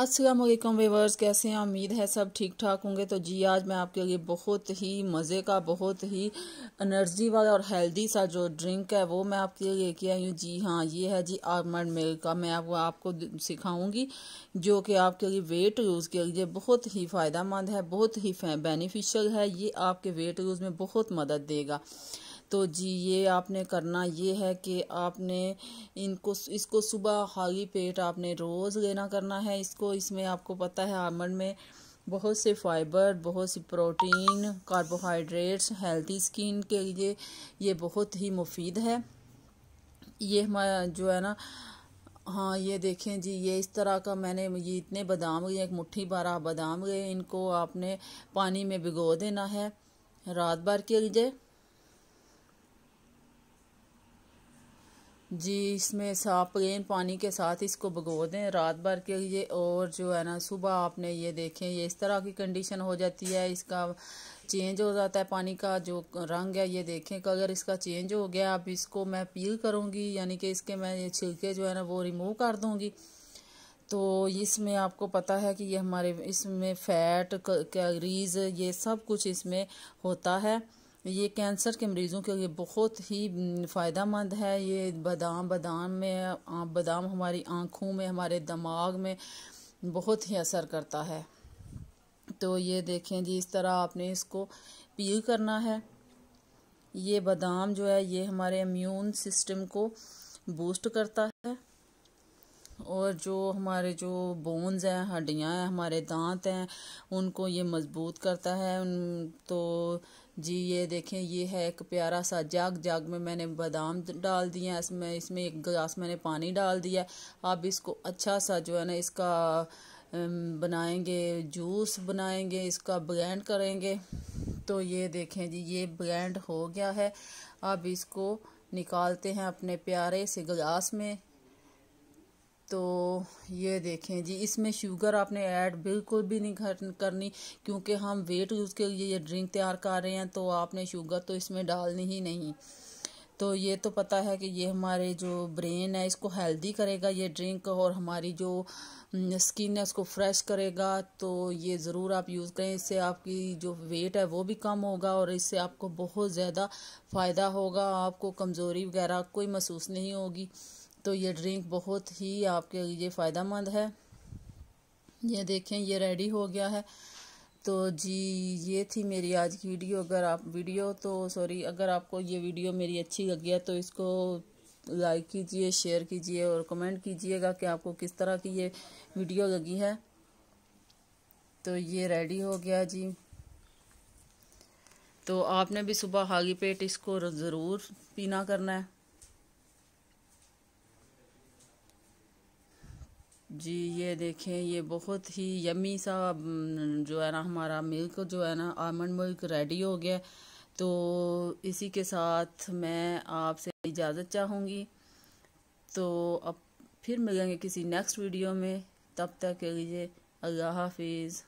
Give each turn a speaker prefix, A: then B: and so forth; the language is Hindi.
A: असलम वेवर्स कैसे हैं उम्मीद है सब ठीक ठाक होंगे तो जी आज मैं आपके लिए बहुत ही मज़े का बहुत ही एनर्जी वाला और हेल्दी सा जो ड्रिंक है वो मैं आपके लिए लेके आई हूँ जी हाँ ये है जी आलमंड मिल्क का मैं वो आपको सिखाऊंगी जो कि आपके लिए वेट लूज़ के लिए बहुत ही फ़ायदा मंद है बहुत ही बेनिफिशियल है ये आपके वेट लूज़ में बहुत मदद देगा तो जी ये आपने करना ये है कि आपने इनको इसको सुबह खाली पेट आपने रोज़ लेना करना है इसको इसमें आपको पता है आमंड में बहुत से फाइबर बहुत सी प्रोटीन कार्बोहाइड्रेट्स हेल्थी स्किन के लिए ये बहुत ही मुफीद है ये हमारा जो है ना हाँ ये देखें जी ये इस तरह का मैंने ये इतने बादाम लिए एक मुट्ठी बारह बादाम लिए इनको आपने पानी में भिगो देना है रात भर के लिए जी इसमें साफ प्लेन पानी के साथ इसको भगो दें रात भर के लिए और जो है ना सुबह आपने ये देखें ये इस तरह की कंडीशन हो जाती है इसका चेंज हो जाता है पानी का जो रंग है ये देखें कि अगर इसका चेंज हो गया अब इसको मैं पील करूँगी यानी कि इसके मैं ये छिलके जो है ना वो रिमूव कर दूँगी तो इसमें आपको पता है कि ये हमारे इसमें फ़ैट कैलरीज ये सब कुछ इसमें होता है ये कैंसर के मरीज़ों के लिए बहुत ही फ़ायदा मंद है ये बादाम बादाम में बादाम हमारी आँखों में हमारे दिमाग में बहुत ही असर करता है तो ये देखें जी इस तरह आपने इसको पील करना है ये बादाम जो है ये हमारे इम्यून सिस्टम को बूस्ट करता है और जो हमारे जो बोन्स हैं हड्डियां हैं हमारे दांत हैं उनको ये मजबूत करता है उन तो जी ये देखें ये है एक प्यारा सा जग जग में मैंने बादाम डाल दिया हैं इसमें इसमें एक गिलास मैंने पानी डाल दिया अब इसको अच्छा सा जो है ना इसका बनाएंगे जूस बनाएंगे इसका ब्लेंड करेंगे तो ये देखें जी ये ब्लेंड हो गया है अब इसको निकालते हैं अपने प्यारे से गिलास में तो ये देखें जी इसमें शुगर आपने ऐड बिल्कुल भी नहीं करनी क्योंकि हम वेट के लिए ये ड्रिंक तैयार कर रहे हैं तो आपने शुगर तो इसमें डालनी ही नहीं तो ये तो पता है कि ये हमारे जो ब्रेन है इसको हेल्दी करेगा ये ड्रिंक और हमारी जो स्किन है उसको फ्रेश करेगा तो ये ज़रूर आप यूज़ करें इससे आपकी जो वेट है वो भी कम होगा और इससे आपको बहुत ज़्यादा फ़ायदा होगा आपको कमज़ोरी वगैरह कोई महसूस नहीं होगी तो ये ड्रिंक बहुत ही आपके लिए फ़ायदा मंद है ये देखें ये रेडी हो गया है तो जी ये थी मेरी आज की वीडियो अगर आप वीडियो तो सॉरी अगर आपको ये वीडियो मेरी अच्छी लगी है तो इसको लाइक कीजिए शेयर कीजिए और कमेंट कीजिएगा कि आपको किस तरह की ये वीडियो लगी है तो ये रेडी हो गया जी तो आपने भी सुबह हागी पेट इसको ज़रूर पीना करना है जी ये देखें ये बहुत ही यमी सा जो है ना हमारा मिल्क जो है ना आलमंड मिल्क रेडी हो गया तो इसी के साथ मैं आपसे इजाज़त चाहूँगी तो अब फिर मिलेंगे किसी नेक्स्ट वीडियो में तब तक के लिए अल्लाह हाफिज़